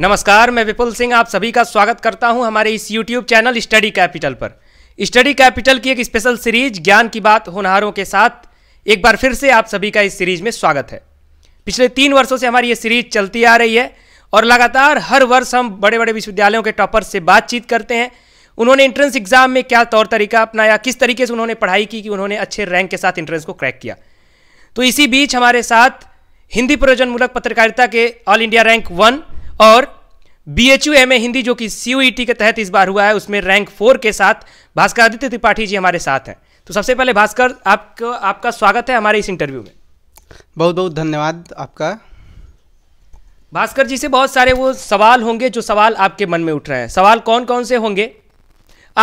नमस्कार मैं विपुल सिंह आप सभी का स्वागत करता हूं हमारे इस यूट्यूब चैनल स्टडी कैपिटल पर स्टडी कैपिटल की एक स्पेशल सीरीज ज्ञान की बात होनहारों के साथ एक बार फिर से आप सभी का इस सीरीज में स्वागत है पिछले तीन वर्षों से हमारी ये सीरीज चलती आ रही है और लगातार हर वर्ष हम बड़े बड़े विश्वविद्यालयों के टॉपर से बातचीत करते हैं उन्होंने एंट्रेंस एग्जाम में क्या तौर तरीका अपनाया किस तरीके से उन्होंने पढ़ाई की कि उन्होंने अच्छे रैंक के साथ एंट्रेंस को क्रैक किया तो इसी बीच हमारे साथ हिंदी प्रयोजनमूलक पत्रकारिता के ऑल इंडिया रैंक वन और B H U M A Hindi जो कि सी यू ई टी के तहत इस बार हुआ है उसमें रैंक फोर के साथ भास्कर आदित्य त्रिपाठी जी हमारे साथ हैं तो सबसे पहले भास्कर आपका आपका स्वागत है हमारे इस इंटरव्यू में बहुत बहुत धन्यवाद आपका भास्कर जी से बहुत सारे वो सवाल होंगे जो सवाल आपके मन में उठ रहे हैं सवाल कौन कौन से होंगे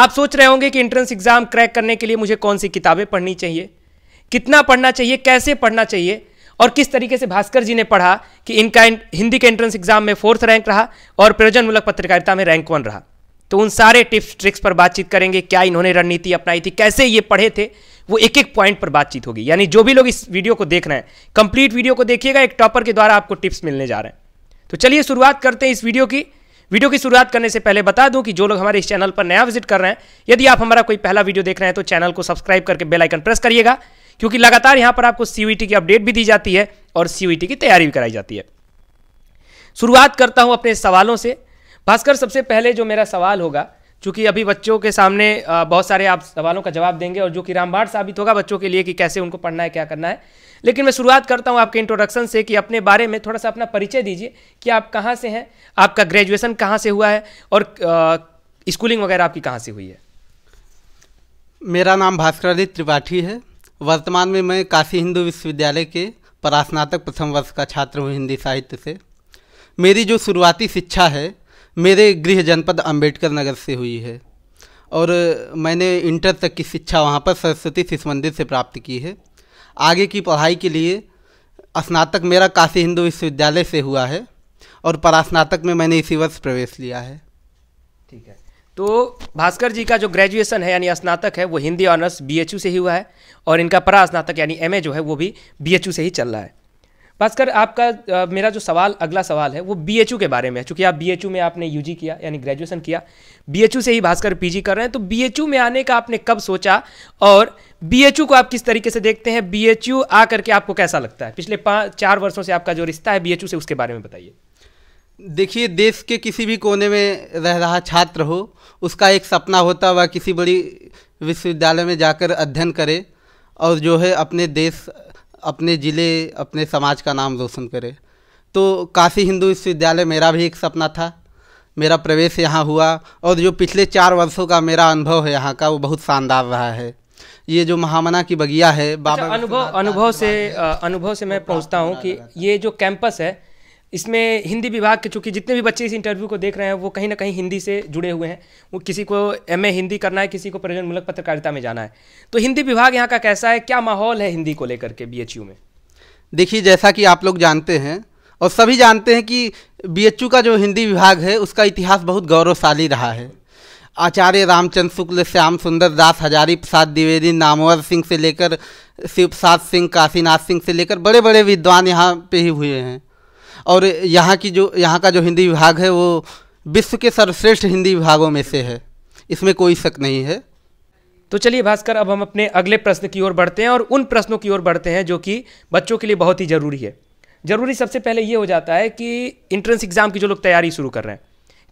आप सोच रहे होंगे कि एंट्रेंस एग्ज़ाम क्रैक करने के लिए मुझे कौन सी किताबें पढ़नी चाहिए कितना पढ़ना चाहिए कैसे पढ़ना चाहिए और किस तरीके से भास्कर जी ने पढ़ा कि इनका हिंदी के एंट्रेंस एग्जाम में फोर्थ रैंक रहा और प्रयोजनमूलक पत्रकारिता में रैंक वन रहा तो उन सारे टिप्स ट्रिक्स पर बातचीत करेंगे क्या इन्होंने रणनीति अपनाई थी कैसे ये पढ़े थे वो एक एक पॉइंट पर बातचीत होगी यानी जो भी लोग इस वीडियो को देख रहे हैं कंप्लीट वीडियो को देखिएगा एक टॉपर के द्वारा आपको टिप्स मिलने जा रहे हैं तो चलिए शुरुआत करते हैं इस वीडियो की वीडियो की शुरुआत करने से पहले बता दूं कि जो लोग हमारे इस चैनल पर नया विजिट कर रहे हैं यदि आप हमारा कोई पहला वीडियो देख रहे हैं तो चैनल को सब्सक्राइब करके बेल आइकन प्रेस करिएगा क्योंकि लगातार यहाँ पर आपको सी की अपडेट भी दी जाती है और सी की तैयारी भी कराई जाती है शुरुआत करता हूँ अपने सवालों से भास्कर सबसे पहले जो मेरा सवाल होगा चूंकि अभी बच्चों के सामने बहुत सारे आप सवालों का जवाब देंगे और जो कि रामबाड़ साबित होगा बच्चों के लिए कि कैसे उनको पढ़ना है क्या करना है लेकिन मैं शुरुआत करता हूँ आपके इंट्रोडक्शन से कि अपने बारे में थोड़ा सा अपना परिचय दीजिए कि आप कहाँ से हैं आपका ग्रेजुएशन कहाँ से हुआ है और स्कूलिंग वगैरह आपकी कहाँ से हुई है मेरा नाम भास्कर त्रिपाठी है वर्तमान में मैं काशी हिंदू विश्वविद्यालय के परास्नातक प्रथम वर्ष का छात्र हूँ हिंदी साहित्य से मेरी जो शुरुआती शिक्षा है मेरे गृह जनपद अम्बेडकर नगर से हुई है और मैंने इंटर तक की शिक्षा वहाँ पर सरस्वती शिशु मंदिर से प्राप्त की है आगे की पढ़ाई के लिए स्नातक मेरा काशी हिंदू विश्वविद्यालय से हुआ है और परास्नातक में मैंने इसी वर्ष प्रवेश लिया है ठीक है तो भास्कर जी का जो ग्रेजुएशन है यानी स्नातक है वो हिंदी ऑनर्स बीएचयू से ही हुआ है और इनका परा स्नातक यानी एमए जो है वो भी बीएचयू से ही चल रहा है भास्कर आपका आ, मेरा जो सवाल अगला सवाल है वो बीएचयू के बारे में है चूँकि आप बीएचयू में आपने यूजी किया यानी ग्रेजुएशन किया बीएचयू से ही भास्कर पीजी कर रहे हैं तो बीएचयू में आने का आपने कब सोचा और बीएचयू को आप किस तरीके से देखते हैं बीएचयू आ करके आपको कैसा लगता है पिछले पाँच चार वर्षों से आपका जो रिश्ता है बीएचयू से उसके बारे में बताइए देखिए देश के किसी भी कोने में रह रहा छात्र हो उसका एक सपना होता वह किसी बड़ी विश्वविद्यालय में जाकर अध्ययन करे और जो है अपने देश अपने ज़िले अपने समाज का नाम रोशन करे तो काशी हिंदू विश्वविद्यालय मेरा भी एक सपना था मेरा प्रवेश यहाँ हुआ और जो पिछले चार वर्षों का मेरा अनुभव है यहाँ का वो बहुत शानदार रहा है ये जो महामना की बगिया है अच्छा, बाबा अनुभव अनुभव से अनुभव से मैं पहुँचता हूँ कि ये जो कैंपस है इसमें हिंदी विभाग के चूँकि जितने भी बच्चे इस इंटरव्यू को देख रहे हैं वो कहीं ना कहीं हिंदी से जुड़े हुए हैं वो किसी को एम हिंदी करना है किसी को प्रयोजनमूलक पत्रकारिता में जाना है तो हिंदी विभाग यहाँ का कैसा है क्या माहौल है हिंदी को लेकर के बी में देखिए जैसा कि आप लोग जानते हैं और सभी जानते हैं कि बी का जो हिंदी विभाग है उसका इतिहास बहुत गौरवशाली रहा है आचार्य रामचंद्र शुक्ल श्याम सुंदर दास हजारी प्रसाद द्विवेदी नामवर सिंह से लेकर शिव प्रसाद सिंह काशीनाथ सिंह से लेकर बड़े बड़े विद्वान यहाँ पे ही हुए हैं और यहाँ की जो यहाँ का जो हिंदी विभाग है वो विश्व के सर्वश्रेष्ठ हिंदी विभागों में से है इसमें कोई शक नहीं है तो चलिए भास्कर अब हम अपने अगले प्रश्न की ओर बढ़ते हैं और उन प्रश्नों की ओर बढ़ते हैं जो कि बच्चों के लिए बहुत ही ज़रूरी है ज़रूरी सबसे पहले ये हो जाता है कि इंट्रेंस एग्ज़ाम की जो लोग तैयारी शुरू कर रहे हैं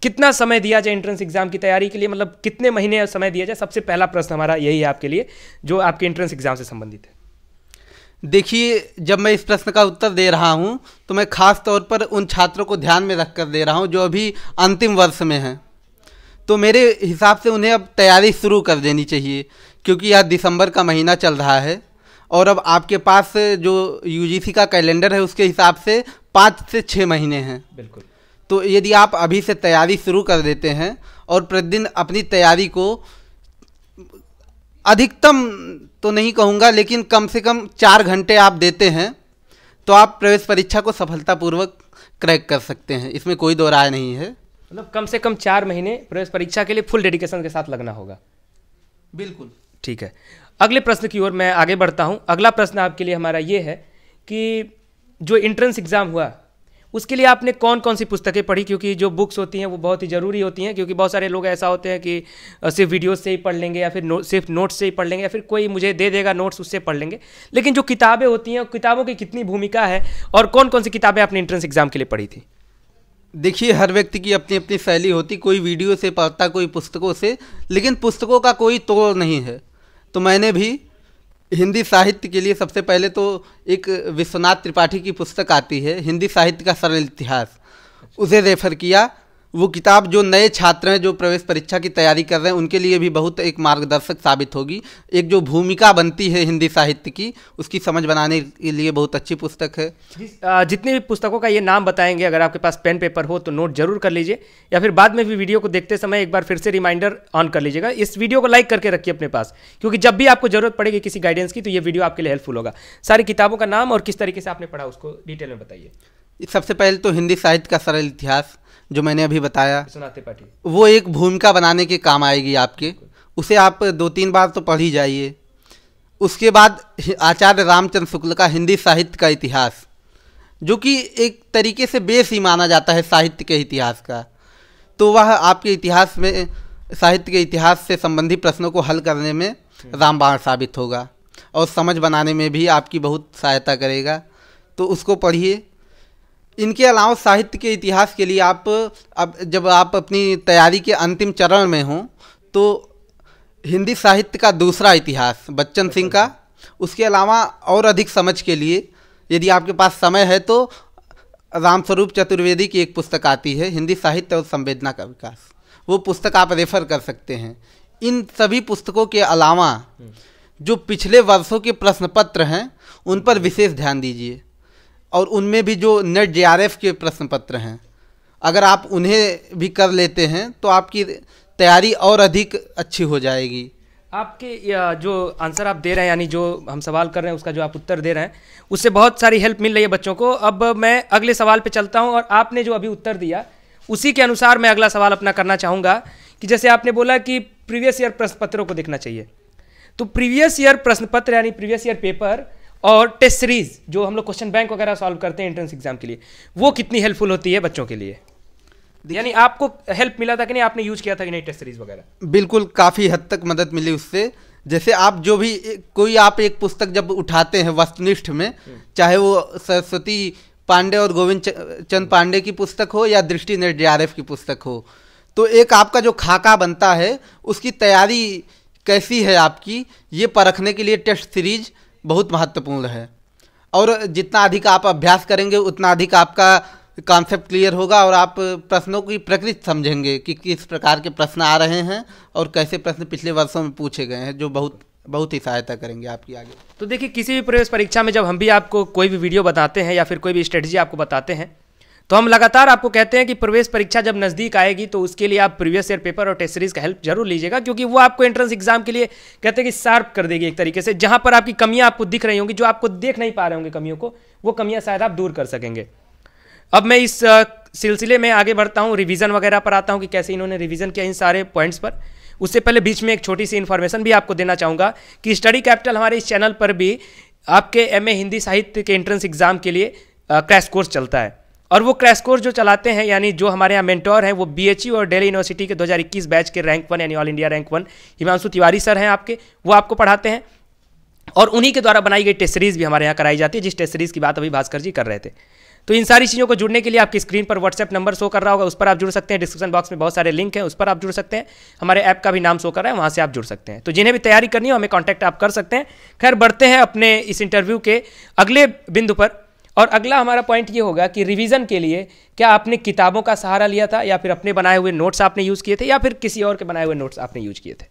कितना समय दिया जाए इंट्रेंस एग्जाम की तैयारी के लिए मतलब कितने महीने समय दिया जाए सबसे पहला प्रश्न हमारा यही है आपके लिए जो आपके एंट्रेंस एग्जाम से संबंधित है देखिए जब मैं इस प्रश्न का उत्तर दे रहा हूँ तो मैं ख़ास तौर पर उन छात्रों को ध्यान में रख कर दे रहा हूँ जो अभी अंतिम वर्ष में हैं तो मेरे हिसाब से उन्हें अब तैयारी शुरू कर देनी चाहिए क्योंकि यह दिसंबर का महीना चल रहा है और अब आपके पास जो यू का कैलेंडर है उसके हिसाब से पाँच से छः महीने हैं बिल्कुल तो यदि आप अभी से तैयारी शुरू कर देते हैं और प्रतिदिन अपनी तैयारी को अधिकतम तो नहीं कहूँगा लेकिन कम से कम चार घंटे आप देते हैं तो आप प्रवेश परीक्षा को सफलतापूर्वक क्रैक कर सकते हैं इसमें कोई दो राय नहीं है मतलब कम से कम चार महीने प्रवेश परीक्षा के लिए फुल डेडिकेशन के साथ लगना होगा बिल्कुल ठीक है अगले प्रश्न की ओर मैं आगे बढ़ता हूँ अगला प्रश्न आपके लिए हमारा ये है कि जो इंट्रेंस एग्ज़ाम हुआ उसके लिए आपने कौन कौन सी पुस्तकें पढ़ी क्योंकि जो बुक्स होती हैं वो बहुत ही ज़रूरी होती हैं क्योंकि बहुत सारे लोग ऐसा होते हैं कि सिर्फ वीडियोस से ही पढ़ लेंगे या फिर नो, सिर्फ नोट्स से ही पढ़ लेंगे या फिर कोई मुझे दे देगा नोट्स उससे पढ़ लेंगे लेकिन जो किताबें होती हैं किताबों की कितनी भूमिका है और कौन कौन सी किताबें आपने इंट्रेंस एग्ज़ाम के लिए पढ़ी थी देखिए हर व्यक्ति की अपनी अपनी शैली होती कोई वीडियो से पढ़ता कोई पुस्तकों से लेकिन पुस्तकों का कोई तोड़ नहीं है तो मैंने भी हिंदी साहित्य के लिए सबसे पहले तो एक विश्वनाथ त्रिपाठी की पुस्तक आती है हिंदी साहित्य का सरल इतिहास उसे रेफर किया वो किताब जो नए छात्र हैं जो प्रवेश परीक्षा की तैयारी कर रहे हैं उनके लिए भी बहुत एक मार्गदर्शक साबित होगी एक जो भूमिका बनती है हिंदी साहित्य की उसकी समझ बनाने के लिए बहुत अच्छी पुस्तक है जितनी भी पुस्तकों का ये नाम बताएंगे अगर आपके पास पेन पेपर हो तो नोट जरूर कर लीजिए या फिर बाद में भी वीडियो को देखते समय एक बार फिर से रिमाइंडर ऑन कर लीजिएगा इस वीडियो को लाइक करके रखिए अपने पास क्योंकि जब भी आपको जरूरत पड़ेगी किसी गाइडेंस की तो ये वीडियो आपके लिए हेल्पफुल होगा सारी किताबों का नाम और किस तरीके से आपने पढ़ा उसको डिटेल में बताइए सबसे पहले तो हिंदी साहित्य का सरल इतिहास जो मैंने अभी बताया वो एक भूमिका बनाने के काम आएगी आपके उसे आप दो तीन बार तो पढ़ ही जाइए उसके बाद आचार्य रामचंद्र शुक्ल का हिंदी साहित्य का इतिहास जो कि एक तरीके से बेस ही माना जाता है साहित्य के इतिहास का तो वह आपके इतिहास में साहित्य के इतिहास से संबंधित प्रश्नों को हल करने में रामबाण साबित होगा और समझ बनाने में भी आपकी बहुत सहायता करेगा तो उसको पढ़िए इनके अलावा साहित्य के इतिहास के लिए आप अब जब आप अपनी तैयारी के अंतिम चरण में हों तो हिंदी साहित्य का दूसरा इतिहास बच्चन सिंह का उसके अलावा और अधिक समझ के लिए यदि आपके पास समय है तो रामस्वरूप चतुर्वेदी की एक पुस्तक आती है हिंदी साहित्य और संवेदना का विकास वो पुस्तक आप रेफर कर सकते हैं इन सभी पुस्तकों के अलावा जो पिछले वर्षों के प्रश्न पत्र हैं उन पर विशेष ध्यान दीजिए और उनमें भी जो नेट जे के प्रश्न पत्र हैं अगर आप उन्हें भी कर लेते हैं तो आपकी तैयारी और अधिक अच्छी हो जाएगी आपके जो आंसर आप दे रहे हैं यानी जो हम सवाल कर रहे हैं उसका जो आप उत्तर दे रहे हैं उससे बहुत सारी हेल्प मिल रही है बच्चों को अब मैं अगले सवाल पे चलता हूं और आपने जो अभी उत्तर दिया उसी के अनुसार मैं अगला सवाल अपना करना चाहूँगा कि जैसे आपने बोला कि प्रीवियस ईयर प्रश्न पत्रों को देखना चाहिए तो प्रीवियस ईयर प्रश्न पत्र यानी प्रीवियस ईयर पेपर और टेस्ट सीरीज जो हम लोग क्वेश्चन बैंक वगैरह सॉल्व करते हैं एंट्रेंस एग्जाम के लिए वो कितनी हेल्पफुल होती है बच्चों के लिए यानी आपको हेल्प मिला था कि नहीं आपने यूज किया था कि नहीं टेस्ट सीरीज वगैरह बिल्कुल काफ़ी हद तक मदद मिली उससे जैसे आप जो भी कोई आप एक पुस्तक जब उठाते हैं वस्तनिष्ठ में हम्म। चाहे वो सरस्वती पांडे और गोविंद चंद पांडे की पुस्तक हो या दृष्टि एफ की पुस्तक हो तो एक आपका जो खाका बनता है उसकी तैयारी कैसी है आपकी ये परखने के लिए टेस्ट सीरीज बहुत महत्वपूर्ण है और जितना अधिक आप अभ्यास करेंगे उतना अधिक आपका कॉन्सेप्ट क्लियर होगा और आप प्रश्नों की प्रकृति समझेंगे कि किस प्रकार के प्रश्न आ रहे हैं और कैसे प्रश्न पिछले वर्षों में पूछे गए हैं जो बहुत बहुत ही सहायता करेंगे आपकी आगे तो देखिए किसी भी प्रवेश परीक्षा में जब हम भी आपको कोई भी वीडियो बताते हैं या फिर कोई भी स्ट्रेटजी आपको बताते हैं तो हम लगातार आपको कहते हैं कि प्रवेश परीक्षा जब नज़दीक आएगी तो उसके लिए आप प्रीवियस ईयर पेपर और टेस्ट सीरीज का हेल्प जरूर लीजिएगा क्योंकि वो आपको एंट्रेंस एग्जाम के लिए कहते हैं कि शार्प कर देगी एक तरीके से जहां पर आपकी कमियां आपको दिख रही होंगी जो आपको देख नहीं पा रहे होंगे कमियों को वो कमियां शायद आप दूर कर सकेंगे अब मैं इस सिलसिले में आगे बढ़ता हूँ रिविज़न वगैरह पर आता हूँ कि कैसे इन्होंने रिविज़न किया इन सारे पॉइंट्स पर उससे पहले बीच में एक छोटी सी इन्फॉर्मेशन भी आपको देना चाहूँगा कि स्टडी कैपिटल हमारे इस चैनल पर भी आपके एम हिंदी साहित्य के एंट्रेंस एग्जाम के लिए क्रैश कोर्स चलता है और वो क्रैश कोर्स जो चलाते हैं यानी जो हमारे यहाँ मेंटोर हैं वो बी e और डेली यूनिवर्सिटी के 2021 बैच के रैंक वन यानी all India rank one Himanshu Tiwari sir हैं आपके वो आपको पढ़ाते हैं और उन्हीं के द्वारा बनाई गई टेस्ट सीरीज भी हमारे यहाँ कराई जाती है जिस टेस्ट सीरीज की बात अभी भास्कर जी कर रहे थे तो इन सारी चीज़ों को जुड़ने के लिए आपकी स्क्रीन पर व्हाट्सएप नंबर शो कर रहा होगा उस पर आप जुड़ सकते हैं डिस्क्रिप्शन बॉक्स में बहुत सारे लिंक हैं उस पर आप जुड़ सकते हैं हमारे ऐप का भी नाम शो कर रहा है वहाँ से आप जुड़ सकते हैं तो जिन्हें भी तैयारी करनी हो हमें कॉन्टैक्ट आप कर सकते हैं खैर बढ़ते हैं अपने इस इंटरव्यू के अगले बिंदु पर और अगला हमारा पॉइंट ये होगा कि रिवीजन के लिए क्या आपने किताबों का सहारा लिया था या फिर अपने बनाए हुए नोट्स आपने यूज़ किए थे या फिर किसी और के बनाए हुए नोट्स आपने यूज किए थे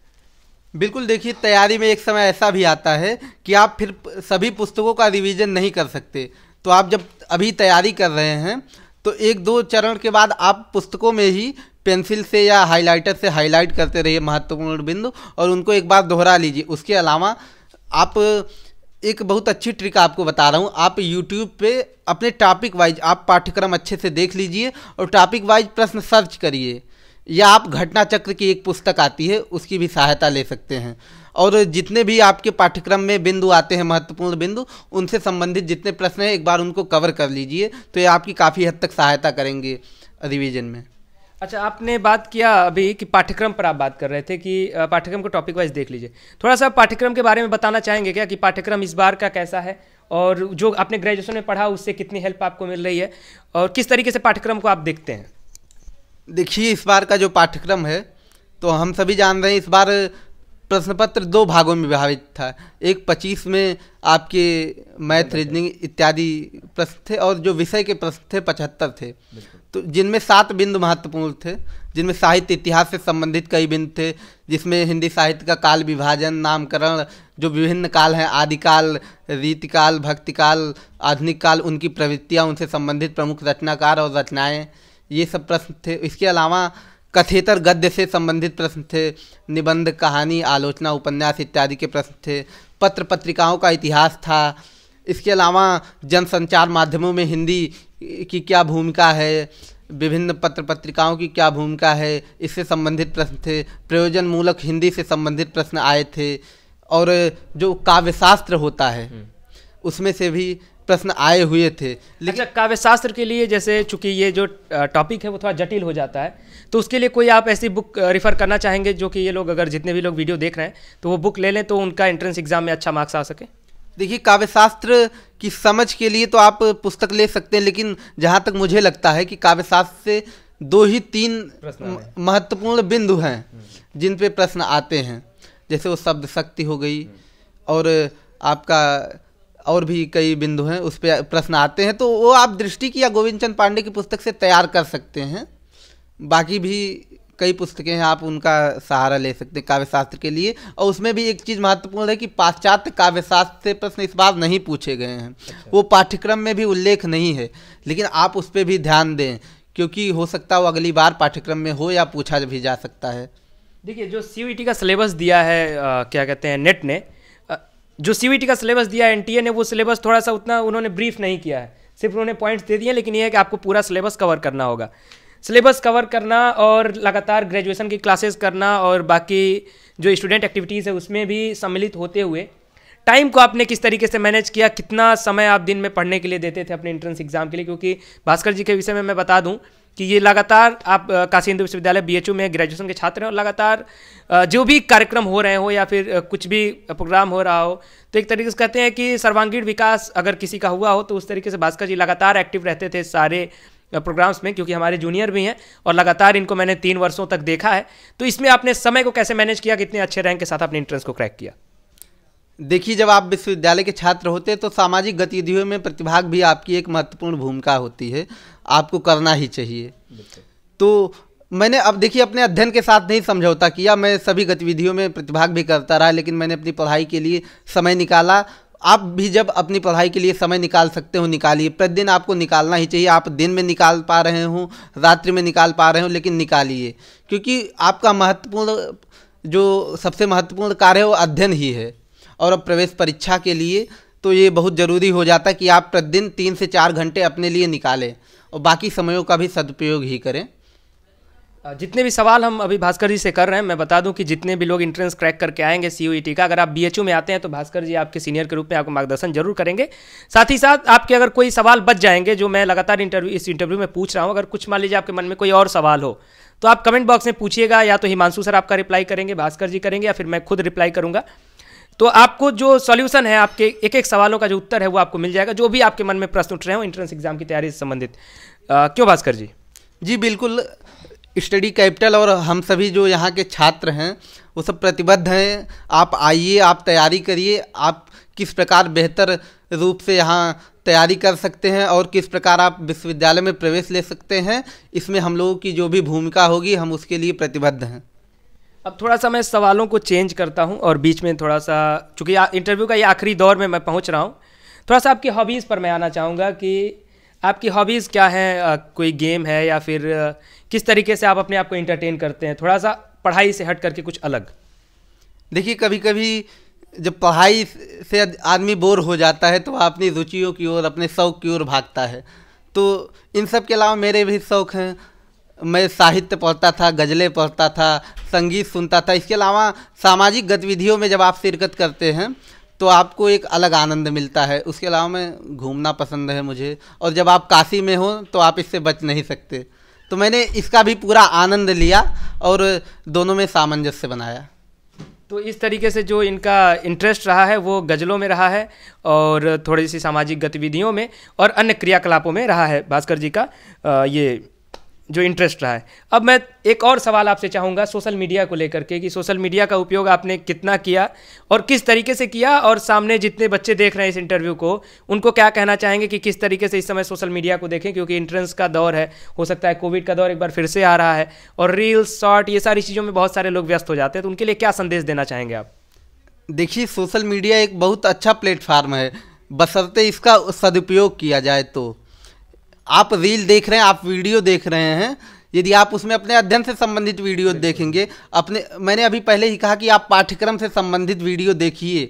बिल्कुल देखिए तैयारी में एक समय ऐसा भी आता है कि आप फिर सभी पुस्तकों का रिवीजन नहीं कर सकते तो आप जब अभी तैयारी कर रहे हैं तो एक दो चरण के बाद आप पुस्तकों में ही पेंसिल से या हाइलाइटर से हाईलाइट करते रहिए महत्वपूर्ण बिंदु और उनको एक बार दोहरा लीजिए उसके अलावा आप एक बहुत अच्छी ट्रिक आपको बता रहा हूँ आप यूट्यूब पे अपने टॉपिक वाइज आप पाठ्यक्रम अच्छे से देख लीजिए और टॉपिक वाइज प्रश्न सर्च करिए या आप घटना चक्र की एक पुस्तक आती है उसकी भी सहायता ले सकते हैं और जितने भी आपके पाठ्यक्रम में बिंदु आते हैं महत्वपूर्ण बिंदु उनसे संबंधित जितने प्रश्न हैं एक बार उनको कवर कर लीजिए तो ये आपकी काफ़ी हद तक सहायता करेंगे रिविजन में अच्छा आपने बात किया अभी कि पाठ्यक्रम पर आप बात कर रहे थे कि पाठ्यक्रम को टॉपिक वाइज देख लीजिए थोड़ा सा पाठ्यक्रम के बारे में बताना चाहेंगे क्या कि पाठ्यक्रम इस बार का कैसा है और जो आपने ग्रेजुएशन में पढ़ा उससे कितनी हेल्प आपको मिल रही है और किस तरीके से पाठ्यक्रम को आप देखते हैं देखिए इस बार का जो पाठ्यक्रम है तो हम सभी जान रहे हैं इस बार प्रश्न पत्र दो भागों में विभाजित था एक पच्चीस में आपके मैथ रीजनिंग इत्यादि प्रश्न थे और जो विषय के प्रश्न थे पचहत्तर थे तो जिनमें सात बिंदु महत्वपूर्ण थे जिनमें साहित्य इतिहास से संबंधित कई बिंदु थे जिसमें हिंदी साहित्य का काल विभाजन नामकरण जो विभिन्न काल हैं आदिकाल रीतिकाल भक्तिकाल आधुनिक काल उनकी प्रवृत्तियाँ उनसे संबंधित प्रमुख रचनाकार और रचनाएँ ये सब प्रश्न थे इसके अलावा कथेतर गद्य से संबंधित प्रश्न थे निबंध कहानी आलोचना उपन्यास इत्यादि के प्रश्न थे पत्र पत्रिकाओं का इतिहास था इसके अलावा जनसंचार माध्यमों में हिंदी की क्या भूमिका है विभिन्न पत्र पत्रिकाओं की क्या भूमिका है इससे संबंधित प्रश्न थे प्रयोजनमूलक हिंदी से संबंधित प्रश्न आए थे और जो काव्यशास्त्र होता है हम्म। उसमें से भी प्रश्न आए हुए थे लेकिन अच्छा, काव्य शास्त्र के लिए जैसे चूंकि ये जो टॉपिक है वो थोड़ा जटिल हो जाता है तो उसके लिए कोई आप ऐसी बुक रिफ़र करना चाहेंगे जो कि ये लोग अगर जितने भी लोग वीडियो देख रहे हैं तो वो बुक ले लें तो उनका एंट्रेंस एग्जाम में अच्छा मार्क्स आ सके देखिए काव्यशास्त्र की समझ के लिए तो आप पुस्तक ले सकते हैं लेकिन जहाँ तक मुझे लगता है कि काव्यशास्त्र से दो ही तीन महत्वपूर्ण बिंदु हैं हम्म। जिन पे प्रश्न आते हैं जैसे वो शब्द शक्ति हो गई हम्म। और आपका और भी कई बिंदु हैं उस पर प्रश्न आते हैं तो वो आप दृष्टि की या गोविंद चंद पांडे की पुस्तक से तैयार कर सकते हैं बाकी भी कई पुस्तकें हैं आप उनका सहारा ले सकते हैं काव्यशास्त्र के लिए और उसमें भी एक चीज़ महत्वपूर्ण है कि पाश्चात्य काव्यशास्त्र से प्रश्न इस बार नहीं पूछे गए हैं अच्छा। वो पाठ्यक्रम में भी उल्लेख नहीं है लेकिन आप उस पर भी ध्यान दें क्योंकि हो सकता है वो अगली बार पाठ्यक्रम में हो या पूछा भी जा सकता है देखिए जो सी e का सिलेबस दिया है आ, क्या कहते हैं नेट ने जो सीवीटी का सिलेबस दिया है एनटीए ने वो सिलेबस थोड़ा सा उतना उन्होंने ब्रीफ नहीं किया है सिर्फ उन्होंने पॉइंट्स दे दिए लेकिन ये है कि आपको पूरा सिलेबस कवर करना होगा सिलेबस कवर करना और लगातार ग्रेजुएशन की क्लासेस करना और बाकी जो स्टूडेंट एक्टिविटीज़ है उसमें भी सम्मिलित होते हुए टाइम को आपने किस तरीके से मैनेज किया कितना समय आप दिन में पढ़ने के लिए देते थे अपने एंट्रेंस एग्ज़ाम के लिए क्योंकि भास्कर जी के विषय में मैं बता दूं कि ये लगातार आप काशी हिंदू विश्वविद्यालय यू में ग्रेजुएशन के छात्र हैं और लगातार जो भी कार्यक्रम हो रहे हो या फिर कुछ भी प्रोग्राम हो रहा हो तो एक तरीके से कहते हैं कि सर्वांगीण विकास अगर किसी का हुआ हो तो उस तरीके से भास्कर जी लगातार एक्टिव रहते थे सारे प्रोग्राम्स में क्योंकि हमारे जूनियर भी हैं और लगातार इनको मैंने तीन वर्षों तक देखा है तो इसमें आपने समय को कैसे मैनेज किया कितने अच्छे रैंक के साथ आपने इंट्रेंस को क्रैक किया देखिए जब आप विश्वविद्यालय के छात्र होते हैं तो सामाजिक गतिविधियों में प्रतिभाग भी आपकी एक महत्वपूर्ण भूमिका होती है आपको करना ही चाहिए तो मैंने अब देखिए अपने अध्ययन के साथ नहीं समझौता किया मैं सभी गतिविधियों में प्रतिभाग भी करता रहा लेकिन मैंने अपनी पढ़ाई के लिए समय निकाला आप भी जब अपनी पढ़ाई के लिए समय निकाल सकते हो निकालिए प्रतिदिन आपको निकालना ही चाहिए आप दिन में निकाल पा रहे हो रात्रि में निकाल पा रहे हो लेकिन निकालिए क्योंकि आपका महत्वपूर्ण जो सबसे महत्वपूर्ण कार्य है वो अध्ययन ही है और अब प्रवेश परीक्षा के लिए तो ये बहुत ज़रूरी हो जाता है कि आप प्रतिदिन तीन से चार घंटे अपने लिए निकालें और बाकी समयों का भी सदुपयोग ही करें जितने भी सवाल हम अभी भास्कर जी से कर रहे हैं मैं बता दूं कि जितने भी लोग इंट्रेंस क्रैक करके आएंगे सी e का अगर आप बी में आते हैं तो भास्कर जी आपके सीनियर के रूप में आपको मार्गदर्शन जरूर करेंगे साथ ही साथ आपके अगर कोई सवाल बच जाएंगे जो मैं लगातार इंटरव्यू इस इंटरव्यू में पूछ रहा हूँ अगर कुछ मान लीजिए आपके मन में कोई और सवाल हो तो आप कमेंट बॉक्स में पूछिएगा या तो हिमांशु सर आपका रिप्लाई करेंगे भास्कर जी करेंगे या फिर मैं खुद रिप्लाई करूँगा तो आपको जो सॉल्यूशन है आपके एक एक सवालों का जो उत्तर है वो आपको मिल जाएगा जो भी आपके मन में प्रश्न उठ रहे हो इंट्रेंस एग्जाम की तैयारी से संबंधित क्यों भास्कर जी जी बिल्कुल स्टडी कैपिटल और हम सभी जो यहाँ के छात्र हैं वो सब प्रतिबद्ध हैं आप आइए आप तैयारी करिए आप किस प्रकार बेहतर रूप से यहाँ तैयारी कर सकते हैं और किस प्रकार आप विश्वविद्यालय में प्रवेश ले सकते हैं इसमें हम लोगों की जो भी भूमिका होगी हम उसके लिए प्रतिबद्ध हैं अब थोड़ा सा मैं सवालों को चेंज करता हूँ और बीच में थोड़ा सा चूँकि इंटरव्यू का ये आखिरी दौर में मैं पहुँच रहा हूँ थोड़ा सा आपकी हॉबीज़ पर मैं आना चाहूँगा कि आपकी हॉबीज़ क्या हैं कोई गेम है या फिर किस तरीके से आप अपने आप को इंटरटेन करते हैं थोड़ा सा पढ़ाई से हट करके कुछ अलग देखिए कभी कभी जब पढ़ाई से आदमी बोर हो जाता है तो अपनी रुचियों की ओर अपने शौक़ की ओर भागता है तो इन सब के अलावा मेरे भी शौक़ हैं मैं साहित्य पढ़ता था गज़लें पढ़ता था संगीत सुनता था इसके अलावा सामाजिक गतिविधियों में जब आप शिरकत करते हैं तो आपको एक अलग आनंद मिलता है उसके अलावा मैं घूमना पसंद है मुझे और जब आप काशी में हो तो आप इससे बच नहीं सकते तो मैंने इसका भी पूरा आनंद लिया और दोनों में सामंजस्य बनाया तो इस तरीके से जो इनका इंटरेस्ट रहा है वो गज़लों में रहा है और थोड़ी सी सामाजिक गतिविधियों में और अन्य क्रियाकलापों में रहा है भास्कर जी का ये जो इंटरेस्ट रहा है अब मैं एक और सवाल आपसे चाहूँगा सोशल मीडिया को लेकर के कि सोशल मीडिया का उपयोग आपने कितना किया और किस तरीके से किया और सामने जितने बच्चे देख रहे हैं इस इंटरव्यू को उनको क्या कहना चाहेंगे कि किस तरीके से इस समय सोशल मीडिया को देखें क्योंकि इंट्रेंस का दौर है हो सकता है कोविड का दौर एक बार फिर से आ रहा है और रील्स शॉर्ट ये सारी चीज़ों में बहुत सारे लोग व्यस्त हो जाते हैं तो उनके लिए क्या संदेश देना चाहेंगे आप देखिए सोशल मीडिया एक बहुत अच्छा प्लेटफार्म है बसरते इसका सदुपयोग किया जाए तो आप रील देख रहे हैं आप वीडियो देख रहे हैं यदि आप उसमें अपने अध्ययन से संबंधित वीडियो देखेंगे अपने मैंने अभी पहले ही कहा कि आप पाठ्यक्रम से संबंधित वीडियो देखिए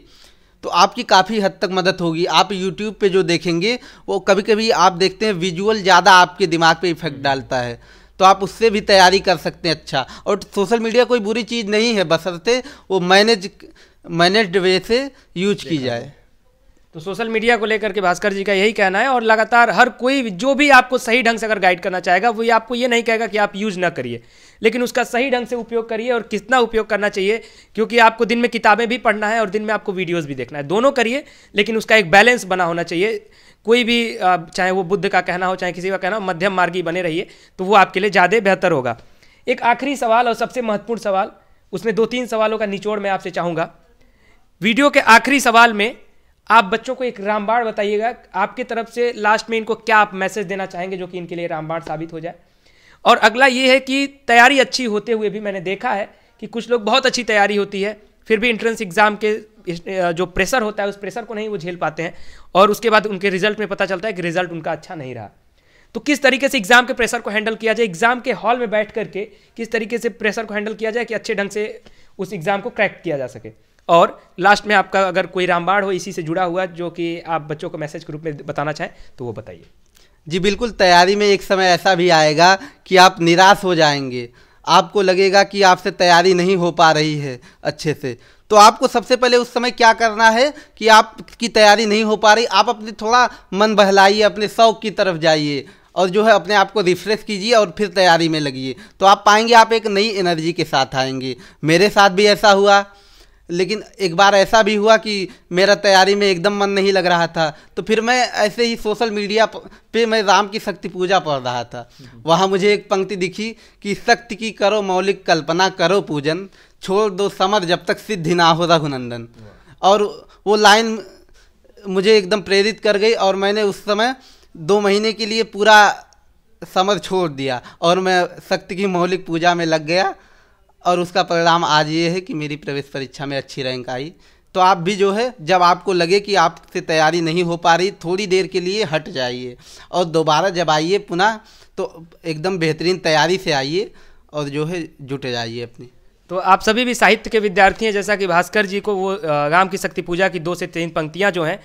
तो आपकी काफ़ी हद तक मदद होगी आप यूट्यूब पे जो देखेंगे वो कभी कभी आप देखते हैं विजुअल ज़्यादा आपके दिमाग पे इफेक्ट हम्म। डालता है तो आप उससे भी तैयारी कर सकते हैं अच्छा और सोशल मीडिया कोई बुरी चीज़ नहीं है बसरते वो मैनेज मैनेज वे से यूज की जाए तो सोशल मीडिया को लेकर के भास्कर जी का यही कहना है और लगातार हर कोई जो भी आपको सही ढंग से अगर गाइड करना चाहेगा वो ये आपको ये नहीं कहेगा कि आप यूज़ ना करिए लेकिन उसका सही ढंग से उपयोग करिए और कितना उपयोग करना चाहिए क्योंकि आपको दिन में किताबें भी पढ़ना है और दिन में आपको वीडियोज़ भी देखना है दोनों करिए लेकिन उसका एक बैलेंस बना होना चाहिए कोई भी चाहे वो बुद्ध का कहना हो चाहे किसी का कहना हो मध्यम मार्गी बने रहिए तो वो आपके लिए ज़्यादा बेहतर होगा एक आखिरी सवाल और सबसे महत्वपूर्ण सवाल उसमें दो तीन सवालों का निचोड़ मैं आपसे चाहूँगा वीडियो के आखिरी सवाल में आप बच्चों को एक रामबाण बताइएगा आपकी तरफ से लास्ट में इनको क्या आप मैसेज देना चाहेंगे जो कि इनके लिए रामबाण साबित हो जाए और अगला ये है कि तैयारी अच्छी होते हुए भी मैंने देखा है कि कुछ लोग बहुत अच्छी तैयारी होती है फिर भी एंट्रेंस एग्ज़ाम के जो प्रेशर होता है उस प्रेशर को नहीं वो झेल पाते हैं और उसके बाद उनके रिजल्ट में पता चलता है कि रिजल्ट उनका अच्छा नहीं रहा तो किस तरीके से एग्ज़ाम के प्रेशर को हैंडल किया जाए एग्ज़ाम के हॉल में बैठ करके किस तरीके से प्रेशर को हैंडल किया जाए कि अच्छे ढंग से उस एग्ज़ाम को क्रैक किया जा सके और लास्ट में आपका अगर कोई रामबाण हो इसी से जुड़ा हुआ जो कि आप बच्चों को मैसेज के रूप में बताना चाहें तो वो बताइए जी बिल्कुल तैयारी में एक समय ऐसा भी आएगा कि आप निराश हो जाएंगे आपको लगेगा कि आपसे तैयारी नहीं हो पा रही है अच्छे से तो आपको सबसे पहले उस समय क्या करना है कि आपकी तैयारी नहीं हो पा रही आप अपने थोड़ा मन बहलाइए अपने शौक की तरफ जाइए और जो है अपने आप को रिफ्रेश कीजिए और फिर तैयारी में लगिए तो आप पाएंगे आप एक नई एनर्जी के साथ आएंगे मेरे साथ भी ऐसा हुआ लेकिन एक बार ऐसा भी हुआ कि मेरा तैयारी में एकदम मन नहीं लग रहा था तो फिर मैं ऐसे ही सोशल मीडिया पे मैं राम की शक्ति पूजा पढ़ रहा था हम्म। वहाँ मुझे एक पंक्ति दिखी कि शक्ति की करो मौलिक कल्पना करो पूजन छोड़ दो समर जब तक सिद्धि ना हो रघुनंदन और वो लाइन मुझे एकदम प्रेरित कर गई और मैंने उस समय दो महीने के लिए पूरा समर छोड़ दिया और मैं शक्ति की मौलिक पूजा में लग गया और उसका परिणाम आज ये है कि मेरी प्रवेश परीक्षा में अच्छी रैंक आई तो आप भी जो है जब आपको लगे कि आपसे तैयारी नहीं हो पा रही थोड़ी देर के लिए हट जाइए और दोबारा जब आइए पुनः तो एकदम बेहतरीन तैयारी से आइए और जो है जुटे जाइए अपनी तो आप सभी भी साहित्य के विद्यार्थी हैं जैसा कि भास्कर जी को वो राम की शक्ति पूजा की दो से तीन पंक्तियाँ जो हैं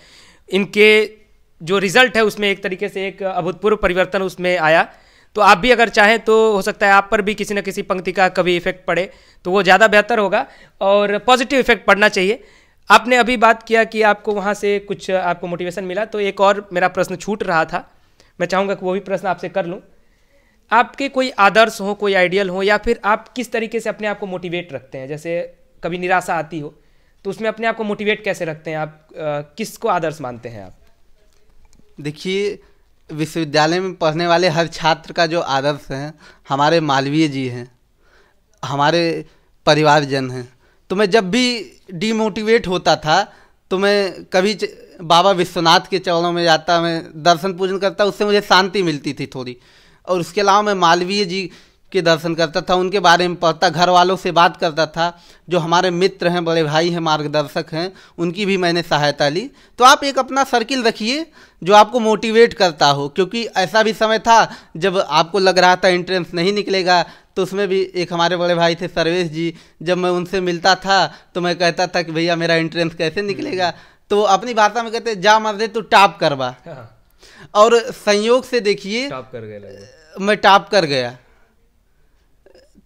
इनके जो रिजल्ट है उसमें एक तरीके से एक अभूतपूर्व परिवर्तन उसमें आया तो आप भी अगर चाहें तो हो सकता है आप पर भी किसी न किसी पंक्ति का कभी इफेक्ट पड़े तो वो ज़्यादा बेहतर होगा और पॉजिटिव इफेक्ट पड़ना चाहिए आपने अभी बात किया कि आपको वहाँ से कुछ आपको मोटिवेशन मिला तो एक और मेरा प्रश्न छूट रहा था मैं चाहूँगा कि वो भी प्रश्न आपसे कर लूँ आपके कोई आदर्श हो कोई आइडियल हो या फिर आप किस तरीके से अपने आप को मोटिवेट रखते हैं जैसे कभी निराशा आती हो तो उसमें अपने आप को मोटिवेट कैसे रखते हैं आप किसको आदर्श मानते हैं आप देखिए विश्वविद्यालय में पढ़ने वाले हर छात्र का जो आदर्श है हमारे मालवीय जी हैं हमारे परिवारजन हैं तो मैं जब भी डीमोटिवेट होता था तो मैं कभी बाबा विश्वनाथ के चरणों में जाता मैं दर्शन पूजन करता उससे मुझे शांति मिलती थी थोड़ी और उसके अलावा मैं मालवीय जी के दर्शन करता था उनके बारे में पढ़ता घर वालों से बात करता था जो हमारे मित्र हैं बड़े भाई हैं मार्गदर्शक हैं उनकी भी मैंने सहायता ली तो आप एक अपना सर्किल रखिए जो आपको मोटिवेट करता हो क्योंकि ऐसा भी समय था जब आपको लग रहा था एंट्रेंस नहीं निकलेगा तो उसमें भी एक हमारे बड़े भाई थे सर्वेश जी जब मैं उनसे मिलता था तो मैं कहता था कि भैया मेरा एंट्रेंस कैसे निकलेगा तो अपनी भाषा में कहते जा मर दे तो टाप करवा हाँ। और संयोग से देखिए मैं टाप कर गया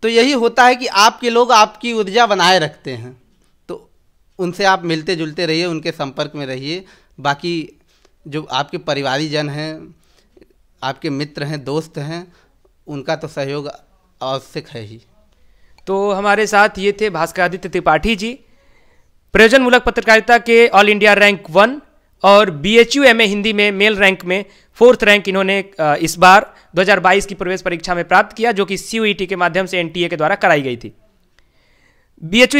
तो यही होता है कि आपके लोग आपकी ऊर्जा बनाए रखते हैं तो उनसे आप मिलते जुलते रहिए उनके संपर्क में रहिए बाकी जो आपके परिवारी जन हैं आपके मित्र हैं दोस्त हैं उनका तो सहयोग आवश्यक है ही तो हमारे साथ ये थे आदित्य त्रिपाठी जी प्रयोजनमूलक पत्रकारिता के ऑल इंडिया रैंक वन और B H U M A Hindi में मेल रैंक में फोर्थ रैंक इन्होंने इस बार 2022 की प्रवेश परीक्षा में प्राप्त किया जो कि सी e के माध्यम से एन के द्वारा कराई गई थी बी एच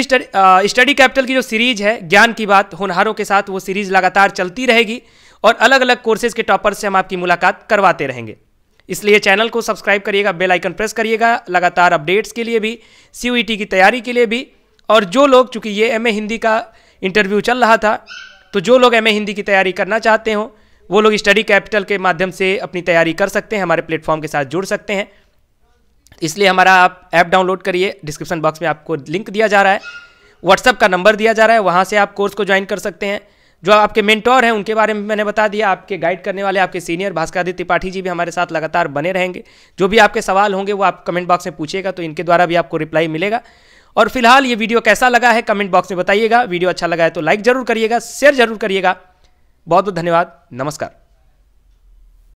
स्टडी कैपिटल की जो सीरीज है ज्ञान की बात होनहारों के साथ वो सीरीज लगातार चलती रहेगी और अलग अलग कोर्सेज के टॉपर से हम आपकी मुलाकात करवाते रहेंगे इसलिए चैनल को सब्सक्राइब करिएगा बेल आइकन प्रेस करिएगा लगातार अपडेट्स के लिए भी सी e की तैयारी के लिए भी और जो लोग चूँकि ये एम हिंदी का इंटरव्यू चल रहा था तो जो लोग एम हिंदी की तैयारी करना चाहते हो वो लोग स्टडी कैपिटल के माध्यम से अपनी तैयारी कर सकते हैं हमारे प्लेटफॉर्म के साथ जुड़ सकते हैं इसलिए हमारा आप ऐप डाउनलोड करिए डिस्क्रिप्शन बॉक्स में आपको लिंक दिया जा रहा है व्हाट्सअप का नंबर दिया जा रहा है वहाँ से आप कोर्स को ज्वाइन कर सकते हैं जो आपके मेंटोर हैं उनके बारे में मैंने बता दिया आपके गाइड करने वाले आपके सीनियर भास्करादित्य त्रिपाठी जी भी हमारे साथ लगातार बने रहेंगे जो भी आपके सवाल होंगे वो आप कमेंट बॉक्स में पूछेगा तो इनके द्वारा भी आपको रिप्लाई मिलेगा और फिलहाल ये वीडियो कैसा लगा है कमेंट बॉक्स में बताइएगा वीडियो अच्छा लगा है तो लाइक जरूर करिएगा शेयर जरूर करिएगा बहुत बहुत धन्यवाद नमस्कार